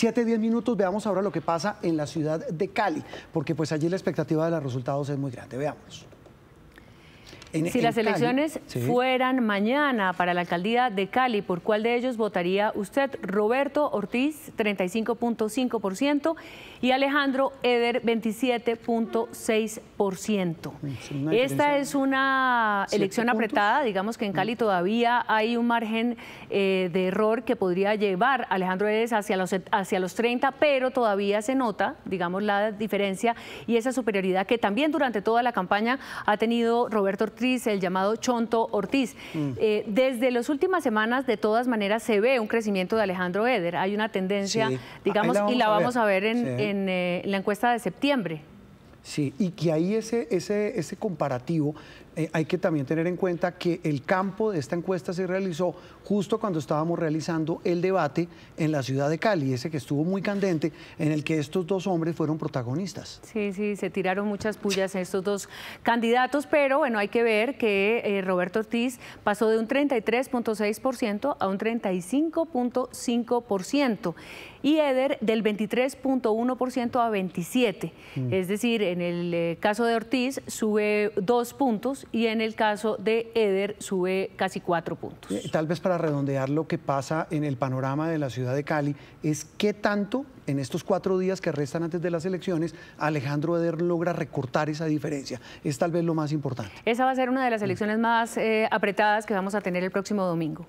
7, 10 minutos, veamos ahora lo que pasa en la ciudad de Cali, porque pues allí la expectativa de los resultados es muy grande. Veamos si las elecciones fueran mañana para la alcaldía de Cali, ¿por cuál de ellos votaría usted? Roberto Ortiz, 35.5% y Alejandro Eder, 27.6%. Esta es una elección apretada, digamos que en Cali mm. todavía hay un margen eh, de error que podría llevar a Alejandro Eder hacia los, hacia los 30, pero todavía se nota, digamos, la diferencia y esa superioridad que también durante toda la campaña ha tenido Roberto Ortiz el llamado Chonto Ortiz. Mm. Eh, desde las últimas semanas, de todas maneras, se ve un crecimiento de Alejandro Eder. Hay una tendencia, ah, digamos, y la vamos a ver, en, eh, la encuesta de septiembre. Sí, y que ahí ese, ese, ese comparativo eh, hay que también tener en cuenta que el campo de esta encuesta se realizó justo cuando estábamos realizando el debate en la ciudad de Cali, ese que estuvo muy candente, en el que estos dos hombres fueron protagonistas. Sí, sí, se tiraron muchas pullas a estos dos candidatos, pero bueno, hay que ver que eh, Roberto Ortiz pasó de un 33.6% a un 35.5% y Eder del 23.1% a 27%, mm. es decir, en el eh, caso de Ortiz sube dos puntos y en el caso de Eder sube casi cuatro puntos. Eh, tal vez para redondear lo que pasa en el panorama de la ciudad de Cali es qué tanto en estos cuatro días que restan antes de las elecciones, Alejandro Eder logra recortar esa diferencia. Es tal vez lo más importante. Esa va a ser una de las elecciones más eh, apretadas que vamos a tener el próximo domingo.